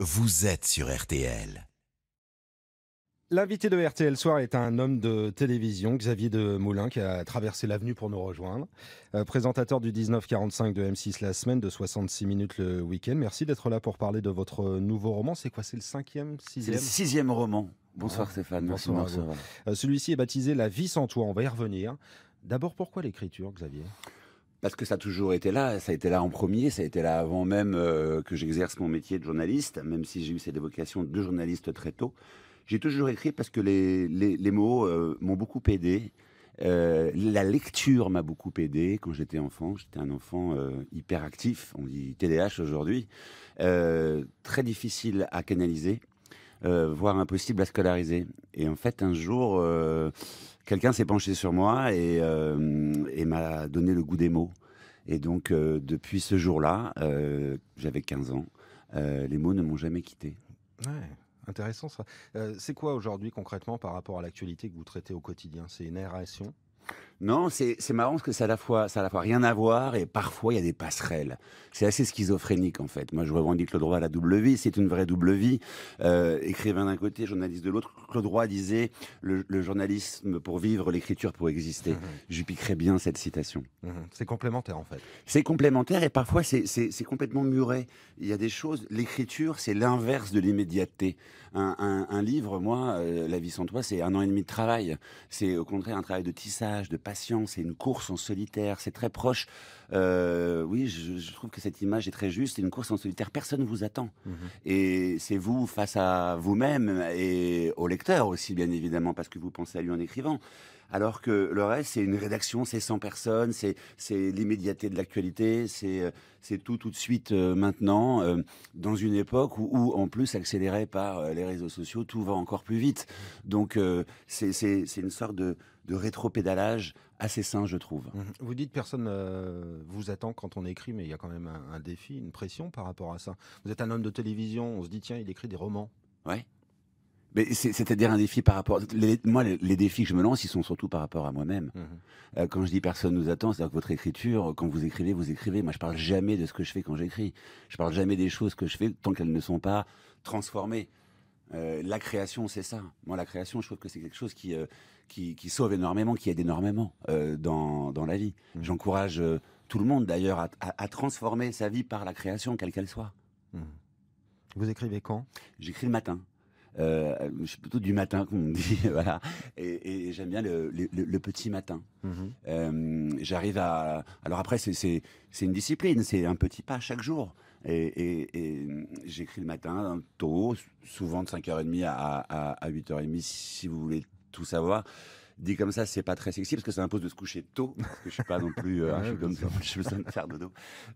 Vous êtes sur RTL. L'invité de RTL Soir est un homme de télévision, Xavier de Moulin, qui a traversé l'avenue pour nous rejoindre. Euh, présentateur du 1945 de M6 la semaine, de 66 minutes le week-end. Merci d'être là pour parler de votre nouveau roman. C'est quoi C'est le cinquième, sixième C'est le sixième roman. Bonsoir ah, Stéphane, bonsoir, euh, Celui-ci est baptisé La vie sans toi, on va y revenir. D'abord, pourquoi l'écriture, Xavier parce que ça a toujours été là, ça a été là en premier, ça a été là avant même euh, que j'exerce mon métier de journaliste, même si j'ai eu cette vocation de journaliste très tôt. J'ai toujours écrit parce que les, les, mots euh, m'ont beaucoup aidé. Euh, la lecture m'a beaucoup aidé quand j'étais enfant. J'étais un enfant hyperactif, on dit TDAH aujourd'hui, très difficile à canaliser. Euh, voire impossible à scolariser. Et en fait, un jour, euh, quelqu'un s'est penché sur moi euh, et, m'a donné le goût des mots. Et donc, depuis ce jour-là, j'avais 15 ans, les mots ne m'ont jamais quitté. Ouais. Intéressant ça. c'est quoi aujourd'hui concrètement par rapport à l'actualité que vous traitez au quotidien C'est une narration non, c'est marrant parce que ça à la fois, ça à la fois rien à voir et parfois il y a des passerelles. C'est assez schizophrénique en fait. Moi, je revendique le droit à la double vie. C'est une vraie double vie. Euh, écrivain d'un côté, journaliste de l'autre. Claude droit disait le, journalisme pour vivre, l'écriture pour exister. Mmh. J'upiquerais bien cette citation. Mmh c'est complémentaire en fait. C'est complémentaire et parfois c'est complètement muré. Il y a des choses. L'écriture, c'est l'inverse de l'immédiateté. Un, livre, moi, euh, La vie sans toi, c'est un an et demi de travail. C'est au contraire un travail de tissage, de patience, c'est une course en solitaire, c'est très proche. Euh, oui, je, trouve que cette image est très juste, c'est une course en solitaire, personne ne vous attend. Mhm. Et c'est vous face à vous-même et au lecteur aussi, bien évidemment, parce que vous pensez à lui en écrivant alors que le reste, c'est une rédaction, c'est 100 personnes, c'est l'immédiateté de l'actualité, c'est euh, tout tout de suite euh, maintenant, euh, dans une époque où, en plus, accéléré par les réseaux sociaux, tout va encore plus vite. Donc, c'est une sorte de, rétropédalage assez sain, je trouve. Mhm. Vous dites personne vous attend quand on écrit, mais il y a quand même un, un, défi, une pression par rapport à ça. Vous êtes un homme de télévision, on se dit tiens, il écrit des romans. Ouais. Mais c'est-à-dire un défi par rapport. moi, les, défis que je me lance, ils sont surtout par rapport à moi-même. Mhm. Euh, quand je dis personne nous attend, c'est-à-dire que votre écriture, quand vous écrivez, vous écrivez. Moi, je parle jamais de ce que je fais quand j'écris. Je parle jamais des choses que je fais tant qu'elles ne sont pas transformées. Euh, la création, c'est ça. Moi, la création, je trouve que c'est quelque chose qui, euh, qui, sauve énormément, qui aide énormément dans, dans, la vie. Mhm. J'encourage tout le monde, d'ailleurs, à, à, transformer sa vie par la création, quelle qu'elle soit. Mhm. Vous écrivez quand J'écris le matin je euh, suis plutôt du matin, comme on dit. voilà. Et, j'aime bien le, petit matin. Mhm. Euh, j'arrive à. Alors après, c'est une discipline, c'est un petit pas chaque jour. Et, j'écris le matin hein, tôt, souvent de 5h30 à, à, 8h30, si vous voulez tout savoir dit comme ça, c'est pas très sexy parce que ça impose de se coucher tôt. Parce que je suis pas non plus, euh, je suis comme ça, de faire dodo,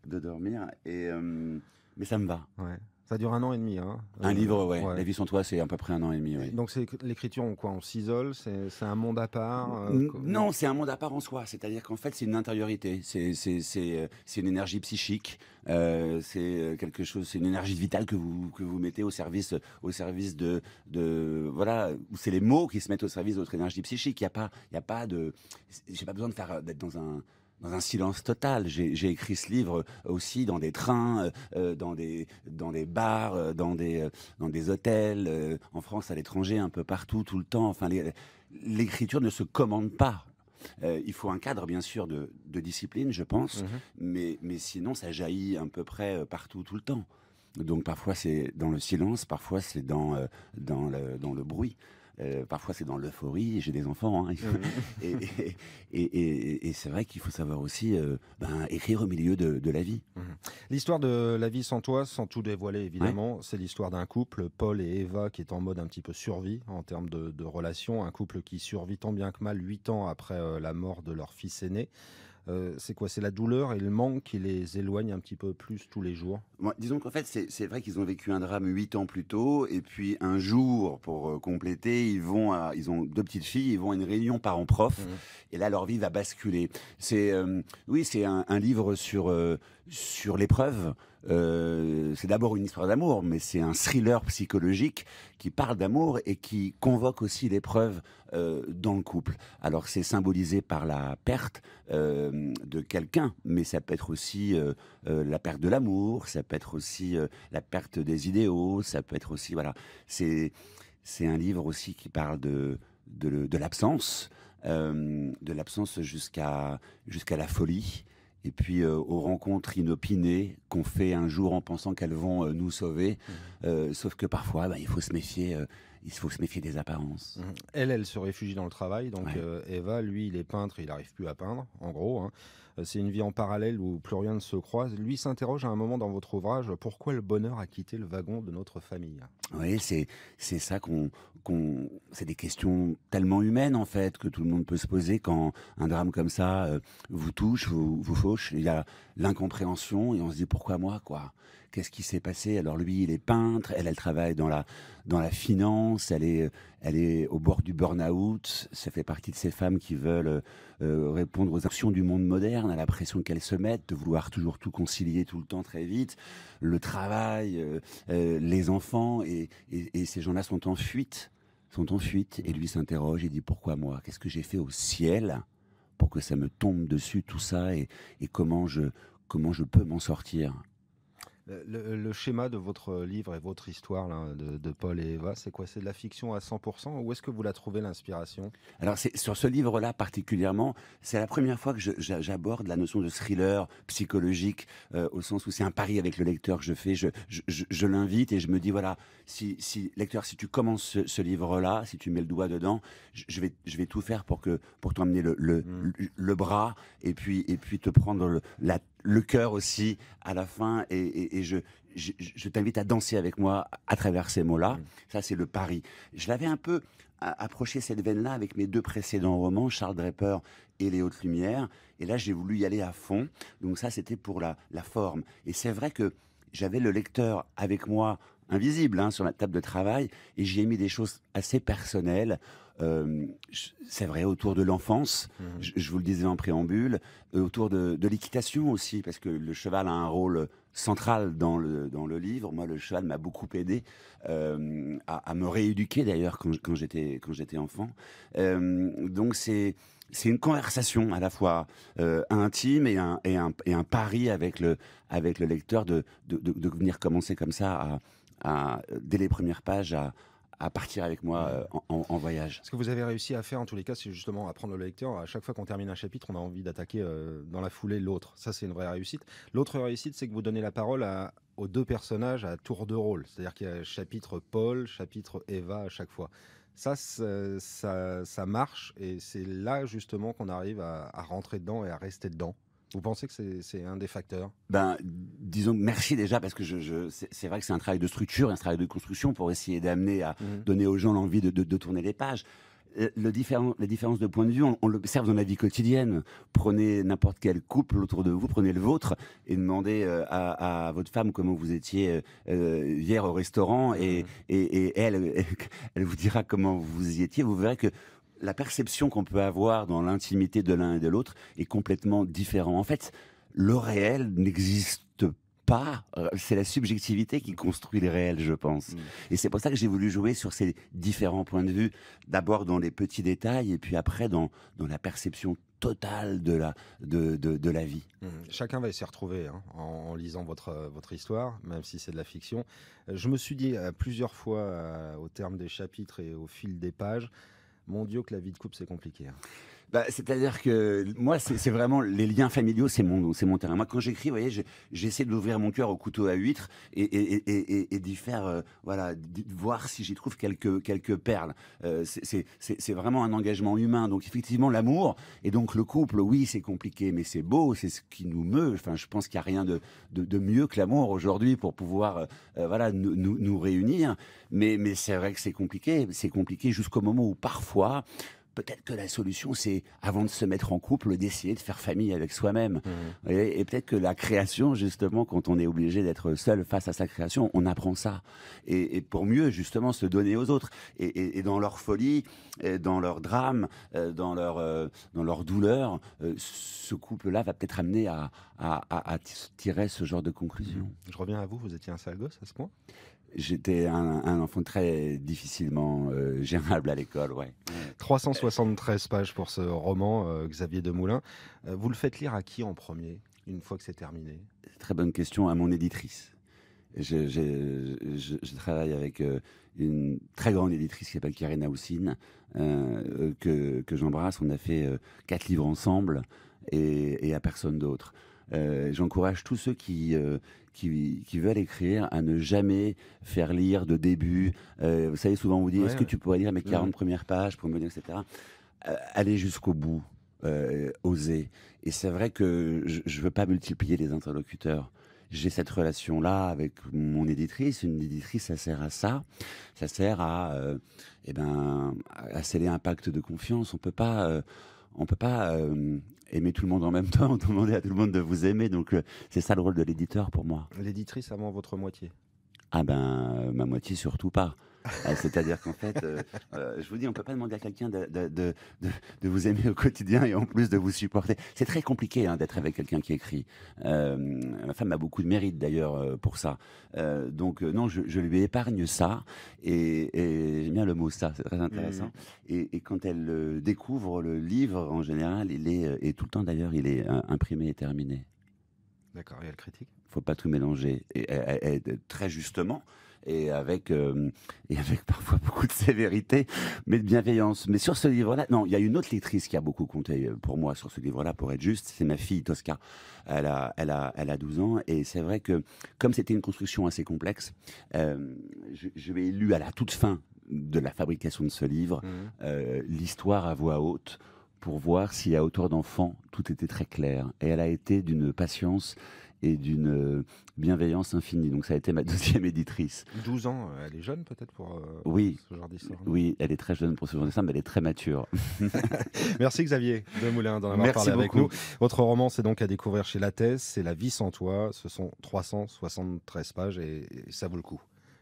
de dormir. Et mais ça me va. Ouais. Ça dure un an et demi. Hein. Un euh, livre, ouais. La vie sans toi, c'est à peu près un an et demi. Ouais. Donc c'est l'écriture, on, quoi, on s'isole, c'est un monde à part. Euh, non, c'est un monde à part en soi. C'est-à-dire qu'en fait, c'est une intériorité, c'est euh, une énergie psychique, c'est quelque chose, c'est une énergie vitale que vous que vous mettez au service au service de de voilà. C'est les mots qui se mettent au service de votre énergie psychique. Il y a pas il y a pas de j'ai pas besoin de faire d'être dans un dans un silence total. J'ai écrit ce livre euh, aussi dans des trains, euh, euh, dans, des, dans des bars, dans des, dans des hôtels, en France, à l'étranger, un peu partout, tout le temps. Enfin, l'écriture ne se commande pas. il faut un cadre, bien sûr, de, discipline, je pense, mhm. mais, mais sinon, ça jaillit à peu près partout, tout le temps. Donc parfois c'est dans le silence, parfois c'est dans, dans le bruit. Euh, parfois, c'est dans l'euphorie. J'ai des enfants. Hein. et, c'est vrai qu'il faut savoir aussi euh, ben, écrire au milieu de, la vie. Mhm. L'histoire de La vie sans toi, sans tout dévoiler évidemment, c'est l'histoire d'un couple, Paul et Eva, qui est en mode un petit peu survie en termes de, relation. Un couple qui survit tant bien que mal huit ans après euh, la mort de leur fils aîné. Euh, c'est quoi C'est la douleur et le manque qui les éloignent un petit peu plus tous les jours Disons qu'en fait, c'est vrai qu'ils ont vécu un drame huit ans plus tôt, et puis un jour, pour euh, compléter, ils vont à, ils ont deux petites filles, ils vont à une réunion parents-prof, mmh. et là leur vie va basculer. Euh, oui, c'est un, livre sur sur l'épreuve. Euh, c'est d'abord une histoire d'amour, mais c'est un thriller psychologique qui parle d'amour et qui convoque aussi l'épreuve euh, dans le couple. Alors c'est symbolisé par la perte euh, de quelqu'un, mais ça peut être aussi la perte de l'amour, ça peut être aussi la perte des idéaux, ça peut être aussi voilà. C'est un livre aussi qui parle de l'absence. de l'absence jusqu'à jusqu'à la folie et puis euh, aux rencontres inopinées qu'on fait un jour en pensant qu'elles vont euh, nous sauver. Mmh. Euh, sauf que parfois, bah, il faut se méfier il faut se méfier des apparences. Mhm. Elle, elle se réfugie dans le travail. Donc euh, Eva, lui, il est peintre, il n'arrive plus à peindre, en gros. Hein. Euh, c'est une vie en parallèle où plus rien ne se croise. Lui s'interroge à un moment dans votre ouvrage, pourquoi le bonheur a quitté le wagon de notre famille Oui, c'est ça qu'on... c'est des questions tellement humaines, en fait, que tout le monde peut se poser quand un drame comme ça euh, vous touche, vous, vous fauche. Il y a l'incompréhension et on se dit, pourquoi moi, quoi Qu'est-ce qui s'est passé Alors lui, il est peintre, elle, elle travaille dans la, dans la finance elle est, euh, elle est au bord du burn-out. Ça fait partie de ces femmes qui veulent euh, euh, répondre aux actions du monde moderne, à la pression qu'elles se mettent, de vouloir toujours tout concilier tout le temps très vite, le travail, les enfants, et, ces gens-là sont en fuite, sont en fuite. Et lui s'interroge et dit pourquoi moi Qu'est-ce que j'ai fait au ciel pour que ça me tombe dessus tout ça et, et comment je comment je peux m'en sortir le, schéma de votre livre et votre histoire de, Paul et Eva, c'est quoi C'est de la fiction à 100% Où est-ce que vous la trouvez l'inspiration Alors sur ce livre-là particulièrement, c'est la première fois que j'aborde la notion de thriller psychologique euh, au sens où c'est un pari avec le lecteur que je fais. Je, l'invite et je me dis voilà, si, lecteur, si tu commences ce, livre-là, si tu mets le doigt dedans, je, vais, je vais tout faire pour que pour t'emmener le, le, mmh. bras et puis et puis te prendre la tête le cœur aussi à la fin. Et, je, je, t'invite à danser avec moi à travers ces mots-là. Ça, c'est le pari. Je l'avais un peu approché cette veine-là avec mes deux précédents romans, Charles Draper et Les Hautes Lumières. Et là, j'ai voulu y aller à fond. Donc ça, c'était pour la, la forme. Et c'est vrai que j'avais le lecteur avec moi invisible hein, sur la table de travail et j'y ai mis des choses assez personnelles. Euh, c'est vrai autour de l'enfance, mhm. je, vous le disais en préambule, euh, autour de, l'équitation aussi, parce que le cheval a un rôle central dans le, dans le livre. Moi, le cheval m'a beaucoup aidé euh, à, me rééduquer d'ailleurs quand, quand j'étais enfant. donc c'est c'est une conversation à la fois intime et un, et, un, pari avec le, avec le lecteur de, de venir commencer comme ça à, dès les premières pages à, partir avec moi euh, en, voyage. Ce que vous avez réussi à faire, en tous les cas, c'est justement apprendre le lecteur. À chaque fois qu'on termine un chapitre, on a envie d'attaquer euh, dans la foulée l'autre. Ça, c'est une vraie réussite. L'autre réussite, c'est que vous donnez la parole aux deux personnages à tour de rôle. C'est-à-dire qu'il y a chapitre Paul, chapitre Eva à chaque fois. Ça, ça, marche et c'est là justement qu'on arrive à rentrer dedans et à rester dedans vous pensez que c'est un des facteurs ben, Disons merci déjà, parce que je, c'est vrai que c'est un travail de structure, un travail de construction pour essayer d'amener à mhm. donner aux gens l'envie de, de, tourner les pages. Euh, le différent la différence de point de vue, on, l'observe dans la vie quotidienne. Prenez n'importe quel couple autour de vous, prenez le vôtre et demandez euh, à, votre femme comment vous étiez euh, hier au restaurant et, mhm. et, et elle, elle, vous dira comment vous y étiez. Vous verrez que la perception qu'on peut avoir dans l'intimité de l'un et de l'autre est complètement différente. En fait, le réel n'existe pas, c'est la subjectivité qui construit le réel, je pense. Mm. Et c'est pour ça que j'ai voulu jouer sur ces différents points de vue, d'abord dans les petits détails et puis après dans, dans la perception totale de la, de, de, de la vie. Mm. Chacun va s'y retrouver hein, en, lisant votre, euh, votre histoire, même si c'est de la fiction. Euh, je me suis dit euh, plusieurs fois au terme des chapitres et au fil des pages, mon Dieu, que la vie de couple, c'est compliqué. Hein. Bah, c'est-à-dire que moi, c'est vraiment les liens familiaux, c'est mon, mon terrain. Moi, quand j'écris, vous voyez, j'essaie d'ouvrir mon cœur au couteau à huître et, d'y faire, euh, voilà, voilà, voir si j'y trouve quelques, quelques perles. Euh, c'est vraiment un engagement humain. Donc, effectivement, l'amour et donc le couple, oui, c'est compliqué, mais c'est beau, c'est ce qui nous meut. Enfin, je pense qu'il n'y a rien de, mieux que l'amour aujourd'hui pour pouvoir, euh, voilà, nous, réunir. Mais, mais c'est vrai que c'est compliqué. C'est compliqué jusqu'au moment où parfois, peut-être que la solution, c'est avant de se mettre en couple, d'essayer de faire famille avec soi-même. Mmh. Et, peut-être que la création, justement, quand on est obligé d'être seul face à sa création, on apprend ça. Et, pour mieux, justement, se donner aux autres. Et, dans leur folie, dans leur drame, euh, dans leur, euh, dans leur douleur, euh, ce couple-là va peut-être amener à, tirer ce genre de conclusion. Mmh. Je reviens à vous, vous étiez un sale gosse à ce point J'étais un, enfant très difficilement gérable à l'école, ouais. 373 pages pour ce roman, euh, Xavier Demoulin. Euh, vous le faites lire à qui en premier, une fois que c'est terminé Très bonne question à mon éditrice. Je, travaille avec euh, une très grande éditrice qui s'appelle Karina Houssine, que, j'embrasse. On a fait quatre livres ensemble et à personne d'autre. Euh, j'encourage tous ceux euh, qui, qui, veulent écrire à ne jamais faire lire de début. Euh, vous savez, souvent on vous dit, est-ce que tu pourrais lire mes 40 premières pages pour me dire, etc. allez jusqu'au bout. oser. Et c'est vrai que je ne veux pas multiplier les interlocuteurs j'ai cette relation-là avec mon éditrice. Une éditrice, ça sert à ça. Ça sert à, eh ben, à sceller un pacte de confiance. On peut pas on peut pas euh, aimer tout le monde en même temps, demander à tout le monde de vous aimer. Donc euh, c'est ça le rôle de l'éditeur pour moi. L'éditrice avant votre moitié. Ah ben ma moitié surtout pas. Euh, c'est-à-dire qu'en fait, euh, euh, je vous dis, on ne peut pas demander à quelqu'un de, de, de, vous aimer au quotidien et en plus de vous supporter. C'est très compliqué hein, d'être avec quelqu'un qui écrit. ma femme a beaucoup de mérite d'ailleurs pour ça. donc non, je, lui épargne ça. Et, j'aime bien le mot ça, c'est très intéressant. Mm-hmm. Et, quand elle découvre le livre, en général, il est, et tout le temps d'ailleurs, il est imprimé et terminé. D'accord, il y a le critique faut pas tout mélanger. et, très justement, et avec, euh, et avec parfois beaucoup de sévérité, mais de bienveillance. Mais sur ce livre-là, non, il y a une autre lectrice qui a beaucoup compté euh, pour moi sur ce livre-là, pour être juste, c'est ma fille Tosca. Elle a, elle a, elle a 12 ans et c'est vrai que comme c'était une construction assez complexe, euh, je, vais l'ai lu à la toute fin de la fabrication de ce livre, mmh. l'histoire à voix haute pour voir si à hauteur d'enfant tout était très clair. Et elle a été d'une patience et d'une euh, bienveillance infinie. Donc ça a été ma deuxième éditrice. 12 ans, euh, elle est jeune peut-être pour, euh, oui. ce genre d'histoire Oui, elle est très jeune pour ce genre d'histoire, mais elle est très mature. Merci Xavier de Moulin d'en avoir Merci parlé avec nous. Votre roman, c'est donc à découvrir chez La c'est La vie sans toi. Ce sont 373 pages et, ça vaut le coup.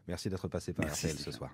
Merci d'être passé par Merci ce soir.